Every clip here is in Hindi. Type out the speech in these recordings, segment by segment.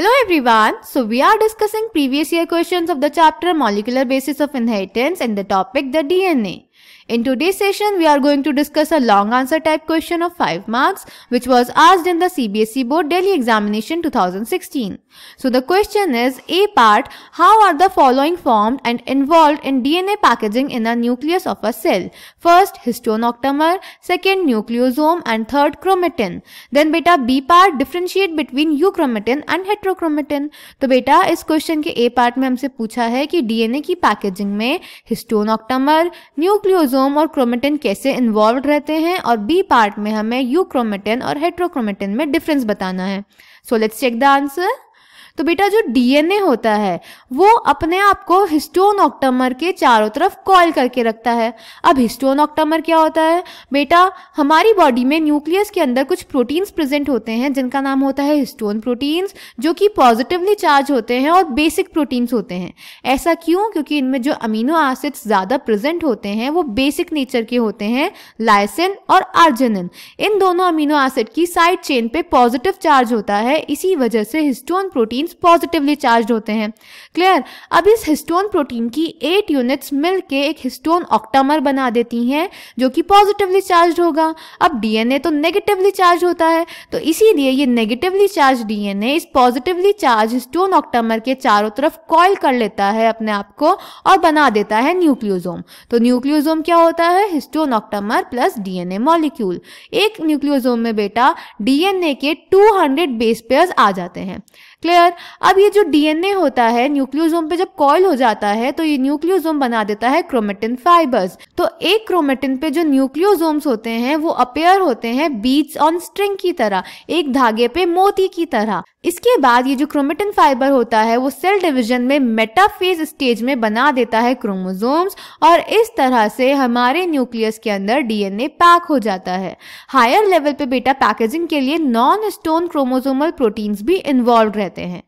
Hello everyone. So we are discussing previous year questions of the chapter molecular basis of inheritance and the topic the DNA. In today's session, we are going to discuss a long answer type question of 5 marks which was asked in the CBSE Board Delhi Examination 2016. So the question is A part, how are the following formed and involved in DNA packaging in a nucleus of a cell? First, histone octamer, second nucleosome and third chromatin. Then beta B part, differentiate between euchromatin and heterochromatin. तो बेटा इस क्वेश्चन के ए पार्ट में हमसे पूछा है कि डीएनए की पैकेजिंग में हिस्टोन ऑक्टामर न्यूक्लियोजोम क्रोमोसोम और क्रोमेटिन कैसे इन्वॉल्व रहते हैं और बी पार्ट में हमें क्रोमेटिन और हेट्रोक्रोमेटिन में डिफरेंस बताना है so let's check the answer तो बेटा जो डीएनए होता है वो अपने आप को हिस्टोन ऑक्टमर के चारों तरफ कॉल करके रखता है अब हिस्टोन ऑक्टमर क्या होता है बेटा हमारी बॉडी में न्यूक्लियस के अंदर कुछ प्रोटीन्स प्रेजेंट होते हैं जिनका नाम होता है हिस्टोन प्रोटीन्स जो कि पॉजिटिवली चार्ज होते हैं और बेसिक प्रोटीन्स होते हैं ऐसा क्यों क्योंकि इनमें जो अमीनो एसिड्स ज़्यादा प्रेजेंट होते हैं वो बेसिक नेचर के होते हैं लाइसिन और आर्जेनिन इन दोनों अमीनो एसिड की साइड चेन पे पॉजिटिव चार्ज होता है इसी वजह से histone protein proteins positively charge होते हैं क्लियर अब इस हिस्टोन प्रोटीन की एट यूनिट्स मिल के एक हिस्टोन ऑक्टामर बना देती हैं जो कि पॉजिटिवली चार्ज होगा अब डीएनए तो नेगेटिवली चार्ज होता है तो इसीलिए ये नेगेटिवली चार्ज डीएनए इस पॉजिटिवली चार्ज हिस्टोन ऑक्टामर के चारों तरफ कॉल कर लेता है अपने आप को और बना देता है न्यूक्लियोजोम तो न्यूक्लियोजोम क्या होता है histone octamer plus DNA molecule एक न्यूक्लियोजोम में बेटा डीएनए के 200 बेस पेयर्स आ जाते हैं क्लियर अब ये जो डीएनए होता है न्यूक्लियोजोम पे जब कॉयल हो जाता है तो ये न्यूक्लियोजोम बना देता है क्रोमेटिन फाइबर्स तो एक क्रोमेटिन पे जो न्यूक्लियोजोम होते हैं वो अपेयर होते हैं बीट्स ऑन स्ट्रिंग की तरह एक धागे पे मोती की तरह इसके बाद ये जो क्रोमेटिन फाइबर होता है वो सेल डिविजन में मेटाफेज स्टेज में बना देता है क्रोमोजोम्स और इस तरह से हमारे न्यूक्लियस के अंदर डीएनए पैक हो जाता है हायर लेवल पे बेटा पैकेजिंग के लिए नॉन स्टोन क्रोमोजोमल प्रोटीन्स भी इन्वॉल्व रहते कहते हैं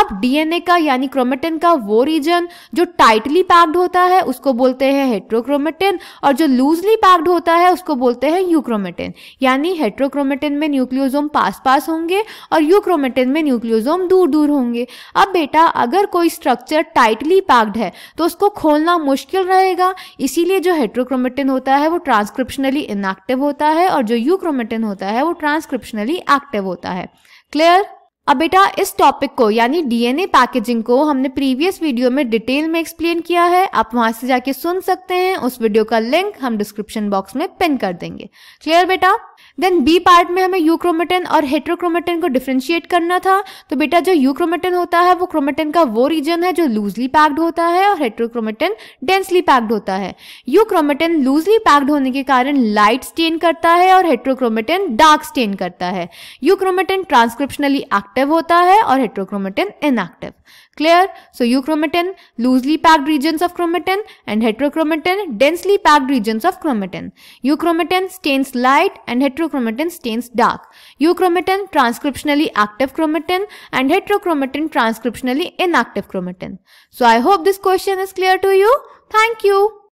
अब डीएनए का यानी क्रोमेटिन का वो रीजन जो टाइटली पैक्ड होता है उसको बोलते हैं हेट्रोक्रोमेटिन और जो लूजली पैक्ड होता है उसको बोलते हैं यूक्रोमेटिन यानी हेट्रोक्रोमेटिन में न्यूक्लियोजोम पास पास होंगे और यूक्रोमेटिन में न्यूक्लियोजोम दूर दूर होंगे अब बेटा अगर कोई स्ट्रक्चर टाइटली पैक्ड है तो उसको खोलना मुश्किल रहेगा इसीलिए जो हेट्रोक्रोमेटिन होता है वो ट्रांसक्रिप्शनली इनएक्टिव होता है और जो यूक्रोमेटिन होता है वो ट्रांसक्रिप्शनली एक्टिव होता है क्लियर अब बेटा इस टॉपिक को यानी डीएनए पैकेजिंग को हमने प्रीवियस वीडियो में डिटेल में एक्सप्लेन किया है आप वहां से जाके सुन सकते हैं उस वीडियो का लिंक हम डिस्क्रिप्शन बॉक्स में पिन कर देंगे क्लियर बेटा देन बी पार्ट में हमें यूक्रोमेटिन और हेट्रोक्रोमेटिन को डिफ्रेंशिएट करना था तो बेटा जो यूक्रोमेटिन होता है वो क्रोमेटिन का वो रीजन है जो लूजली पैक्ड होता है और हेट्रोक्रोमेटिन डेंसली पैक्ड होता है यूक्रोमेटिन लूजली पैक्ड होने के कारण लाइट स्टेन करता है और हेट्रोक्रोमेटिन डार्क स्टेन करता है यूक्रोमेटिन ट्रांसक्रिप्शनली एक्टिव होता है और heterochromatin inactive clear so euchromatin loosely packed region of chromatin and heterochromatin densely packed region of chromatin euchromatin stains light and hetero heterochromatin stains dark. Euchromatin, transcriptionally active chromatin and heterochromatin, transcriptionally inactive chromatin. So I hope this question is clear to you. Thank you.